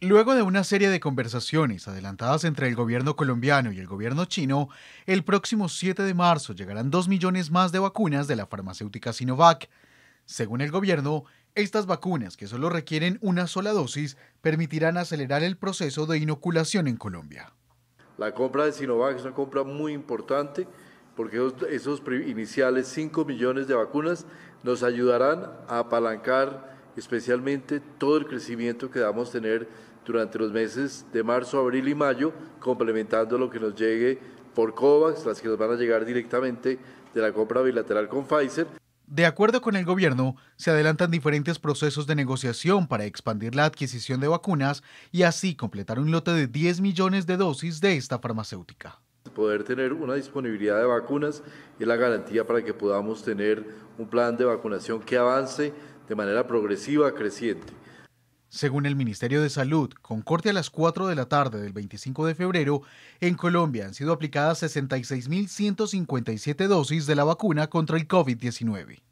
Luego de una serie de conversaciones adelantadas entre el gobierno colombiano y el gobierno chino, el próximo 7 de marzo llegarán 2 millones más de vacunas de la farmacéutica Sinovac. Según el gobierno, estas vacunas, que solo requieren una sola dosis, permitirán acelerar el proceso de inoculación en Colombia. La compra de Sinovac es una compra muy importante porque esos, iniciales 5 millones de vacunas nos ayudarán a apalancar especialmente todo el crecimiento que vamos a tener durante los meses de marzo, abril y mayo, complementando lo que nos llegue por COVAX, las que nos van a llegar directamente de la compra bilateral con Pfizer. De acuerdo con el gobierno, se adelantan diferentes procesos de negociación para expandir la adquisición de vacunas y así completar un lote de 10 millones de dosis de esta farmacéutica. Poder tener una disponibilidad de vacunas es la garantía para que podamos tener un plan de vacunación que avance de manera progresiva, creciente. Según el Ministerio de Salud, con corte a las 4 de la tarde del 25 de febrero, en Colombia han sido aplicadas 66.157 dosis de la vacuna contra el COVID-19.